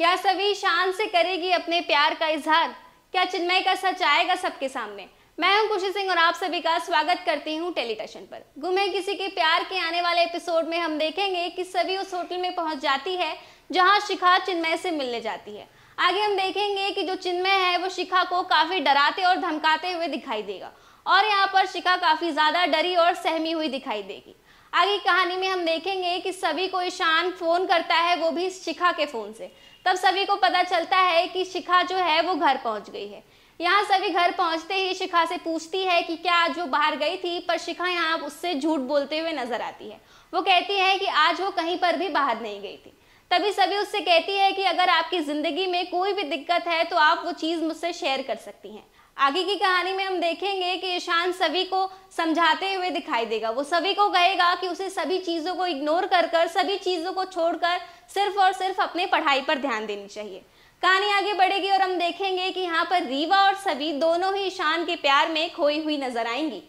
क्या सभी शान से करेगी अपने प्यार का इजहार क्या चिन्मय का सच आएगा सबके सामने मैं हूं खुशी सिंह और आप सभी का स्वागत करती हूं टेलीटेशन पर गुमे किसी के प्यार के आने वाले एपिसोड में हम देखेंगे कि सभी उस होटल में पहुंच जाती है जहां शिखा चिन्मय से मिलने जाती है आगे हम देखेंगे कि जो चिन्मय है वो शिखा को काफी डराते और धमकाते हुए दिखाई देगा और यहाँ पर शिखा काफी ज्यादा डरी और सहमी हुई दिखाई देगी आगे कहानी में हम देखेंगे कि सभी को ईशान फ़ोन करता है वो भी शिखा के फ़ोन से तब सभी को पता चलता है कि शिखा जो है वो घर पहुंच गई है यहाँ सभी घर पहुंचते ही शिखा से पूछती है कि क्या आज वो बाहर गई थी पर शिखा यहाँ उससे झूठ बोलते हुए नजर आती है वो कहती है कि आज वो कहीं पर भी बाहर नहीं गई थी तभी सभी उससे कहती है कि अगर आपकी ज़िंदगी में कोई भी दिक्कत है तो आप वो चीज़ मुझसे शेयर कर सकती हैं आगे की कहानी में हम देखेंगे कि ईशान सभी को समझाते हुए दिखाई देगा वो सभी को कहेगा कि उसे सभी चीज़ों को इग्नोर कर कर सभी चीज़ों को छोड़कर सिर्फ और सिर्फ अपने पढ़ाई पर ध्यान देनी चाहिए कहानी आगे बढ़ेगी और हम देखेंगे कि यहाँ पर रीवा और सभी दोनों ही ईशान के प्यार में खोई हुई नजर आएंगी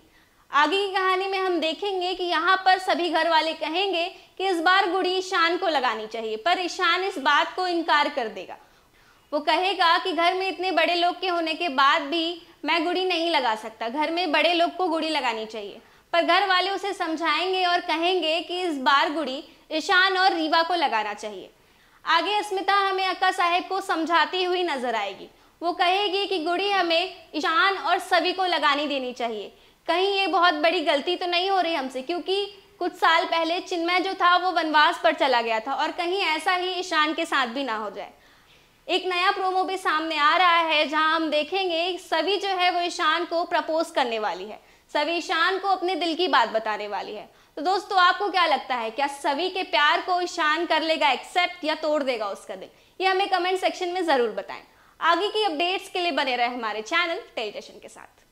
आगे की कहानी में हम देखेंगे कि यहाँ पर सभी घर वाले कहेंगे कि इस बार गुड़ी ईशान को लगानी चाहिए पर ईशान इस बात को इनकार कर देगा वो कहेगा कि घर में इतने बड़े लोग के होने के बाद भी मैं गुड़ी नहीं लगा सकता घर में बड़े लोग को गुड़ी लगानी चाहिए पर घर वाले उसे समझाएंगे और कहेंगे कि इस बार गुड़ी ईशान और रीवा को लगाना चाहिए आगे अस्मिता हमें अक्का साहेब को समझाती हुई नजर आएगी वो कहेगी कि गुड़ी हमें ईशान और सभी को लगानी देनी चाहिए कहीं ये बहुत बड़ी गलती तो नहीं हो रही हमसे क्योंकि कुछ साल पहले चिन्मय जो था वो वनवास पर चला गया था और कहीं ऐसा ही ईशान के साथ भी ना हो जाए एक नया प्रोमो भी सामने आ रहा है जहां हम देखेंगे सभी जो है वो ईशान को प्रपोज करने वाली है सभी ईशान को अपने दिल की बात बताने वाली है तो दोस्तों आपको क्या लगता है क्या सभी के प्यार को ईशान कर लेगा एक्सेप्ट या तोड़ देगा उसका दिल ये हमें कमेंट सेक्शन में ज़रूर बताएं आगे की अपडेट्स के लिए बने रहे हमारे चैनल टेलीटेशन के साथ